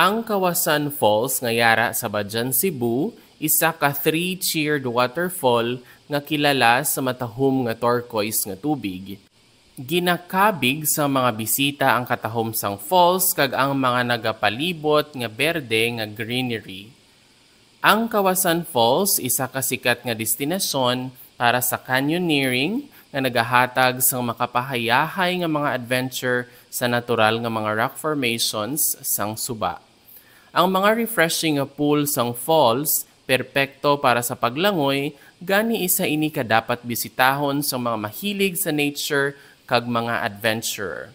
Ang Kawasan Falls nga yara sa Badyan, Cebu, isa ka three-tiered waterfall nga kilala sa matahom nga turquoise nga tubig. Ginakabig sa mga bisita ang katahom sang falls kag ang mga nagapalibot nga berde nga greenery. Ang Kawasan Falls isa ka sikat nga destinasyon para sa canyoneering nga nagahatag sa makapahayahay nga mga adventure sa natural nga mga rock formations sang suba. Ang mga refreshing pools ang falls, perpekto para sa paglangoy, gani isa ini ka dapat bisitahon sa mga mahilig sa nature kag mga adventurer.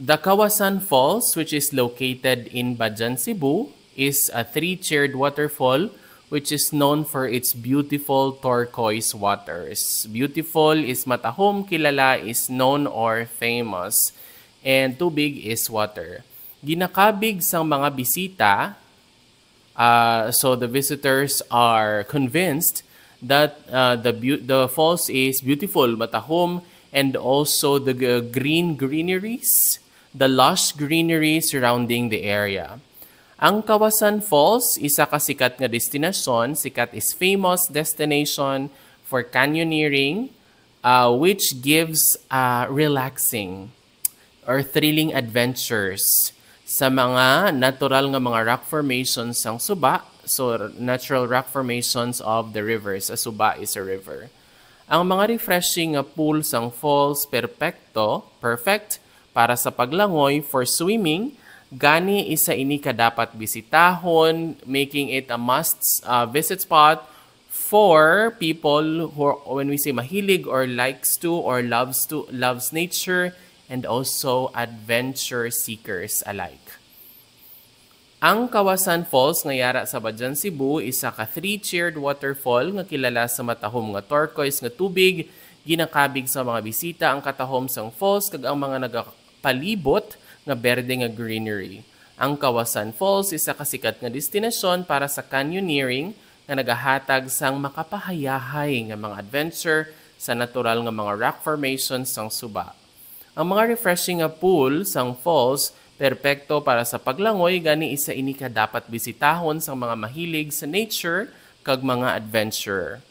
The Kawasan Falls, which is located in Bajan, Cebu, is a three-tiered waterfall which is known for its beautiful turquoise waters. Beautiful is matahom, kilala is known or famous, and tubig is water ginakabig sang mga bisita. Uh, so the visitors are convinced that uh, the the falls is beautiful, matahom, and also the green greeneries, the lush greenery surrounding the area. Ang Kawasan Falls, isa ka sikat nga destinasyon, sikat is famous destination for canyoneering, uh, which gives uh, relaxing or thrilling adventures sa mga natural nga mga rock formations sang suba. So, natural rock formations of the rivers. Sa suba is a river. Ang mga refreshing nga pools ang falls perfecto, perfect, para sa paglangoy for swimming, gani isa ini ka dapat bisitahon, making it a must uh, visit spot for people who when we say mahilig or likes to or loves to loves nature and also adventure seekers alike. Ang Kawasan Falls nga yara sa Badyan, Cebu, isa ka three-tiered waterfall nga kilala sa matahom nga turquoise nga tubig, ginakabig sa mga bisita ang katahom sang falls kag ang mga nagapalibot nga berde nga greenery. Ang Kawasan Falls isa ka sikat nga destinasyon para sa canyoneering nga nagahatag sang makapahayahay nga mga adventure sa natural nga mga rock formations sang suba. Ang mga refreshing na pool sa falls perpekto para sa paglangoy gani isa ini ka dapat bisitahon sang mga mahilig sa nature kag mga adventure.